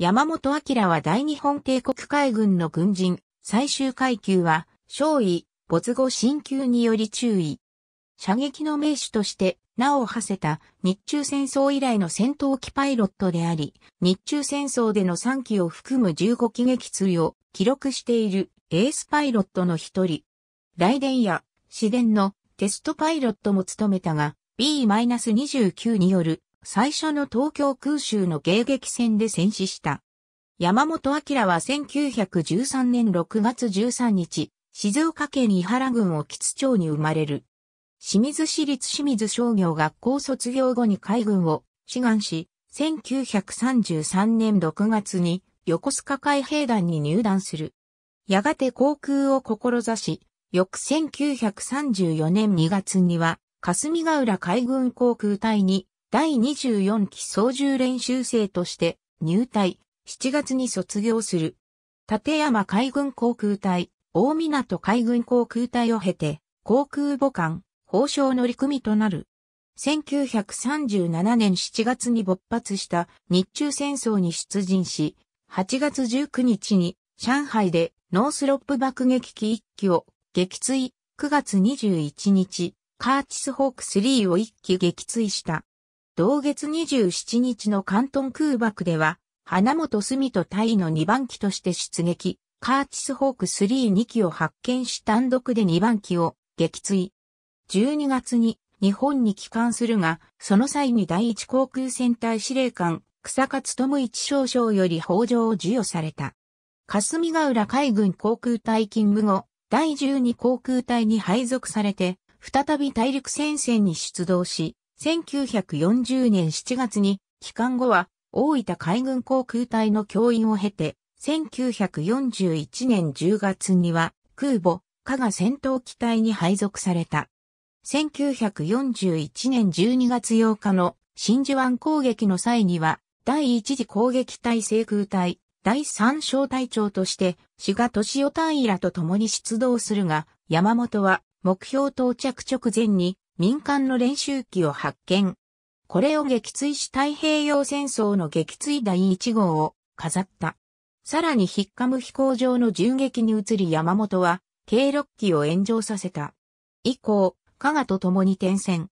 山本明は大日本帝国海軍の軍人、最終階級は、少尉、没後進級により注意。射撃の名手として名を馳せた日中戦争以来の戦闘機パイロットであり、日中戦争での3機を含む15機撃墜を記録しているエースパイロットの一人。雷電や市電のテストパイロットも務めたが、B-29 による最初の東京空襲の迎撃戦で戦死した。山本明は1913年6月13日、静岡県伊原郡を吉町に生まれる。清水市立清水商業学校卒業後に海軍を志願し、1933年6月に横須賀海兵団に入団する。やがて航空を志し、翌1934年2月には、霞ヶ浦海軍航空隊に第24期操縦練習生として入隊、7月に卒業する。立山海軍航空隊、大港海軍航空隊を経て、航空母艦、法省乗組となる。1937年7月に勃発した日中戦争に出陣し、8月19日に上海でノースロップ爆撃機1機を撃墜、9月21日、カーチスホーク3を1機撃墜した。同月27日の関東空爆では、花本隅とタイの2番機として出撃、カーチスホーク32機を発見し単独で2番機を撃墜。12月に日本に帰還するが、その際に第一航空戦隊司令官、草勝努一少将より法上を授与された。霞ヶ浦海軍航空隊勤務後、第12航空隊に配属されて、再び大陸戦線に出動し、1940年7月に、帰還後は、大分海軍航空隊の教員を経て、1941年10月には、空母、加賀戦闘機隊に配属された。1941年12月8日の真珠湾攻撃の際には、第一次攻撃隊制空隊、第三小隊長として、志賀敏夫隊員らと共に出動するが、山本は目標到着直前に民間の練習機を発見。これを撃墜し太平洋戦争の撃墜第1号を飾った。さらにヒッカム飛行場の銃撃に移り山本は、計6機を炎上させた。以降、加賀と共に転戦。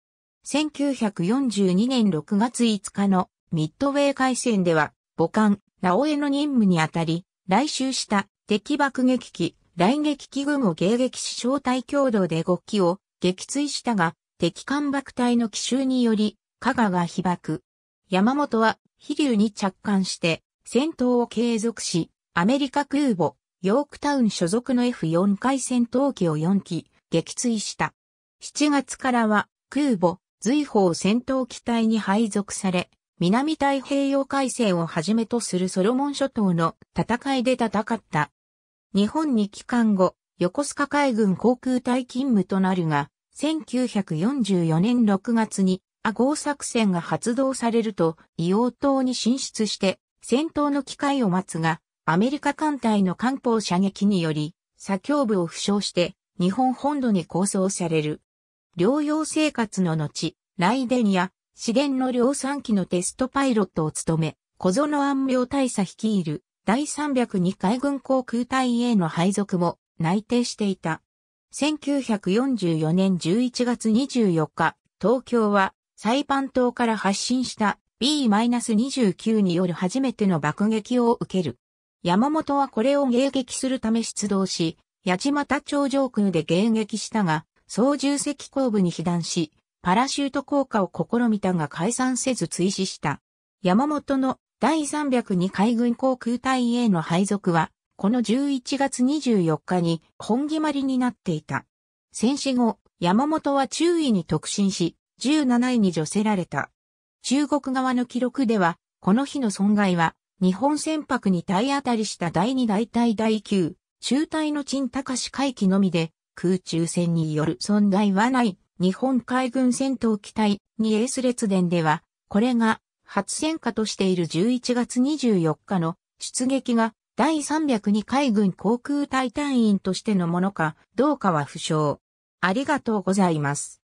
1942年6月5日のミッドウェー海戦では、母艦、直江の任務にあたり、来襲した敵爆撃機、雷撃機群を迎撃し小隊共同で5機を撃墜したが、敵艦爆隊の奇襲により、加賀が被爆。山本は飛竜に着艦して戦闘を継続し、アメリカ空母、ヨークタウン所属の F4 回戦闘機を4機、撃墜した。7月からは空母、随砲戦闘機隊に配属され、南太平洋海戦をはじめとするソロモン諸島の戦いで戦った。日本に帰還後、横須賀海軍航空隊勤務となるが、1944年6月にアゴー作戦が発動されると硫黄島に進出して戦闘の機会を待つが、アメリカ艦隊の艦砲射撃により、左胸部を負傷して日本本土に構想される。療養生活の後、雷電や資源の量産機のテストパイロットを務め、小園安明大佐率いる第302海軍航空隊への配属も内定していた。1944年11月24日、東京はサイパン島から発進した B-29 による初めての爆撃を受ける。山本はこれを迎撃するため出動し、八幡町上空で迎撃したが、操縦席後部に被弾し、パラシュート降下を試みたが解散せず追試した。山本の第302海軍航空隊への配属は、この11月24日に本決まりになっていた。戦死後、山本は注意に特進し、17位に除せられた。中国側の記録では、この日の損害は、日本船舶に体当たりした第2大隊第9、中隊の陳高市海機のみで、空中戦による損害はない、日本海軍戦闘機隊にエース列伝では、これが初戦火としている11月24日の出撃が第302海軍航空隊隊員としてのものかどうかは不詳。ありがとうございます。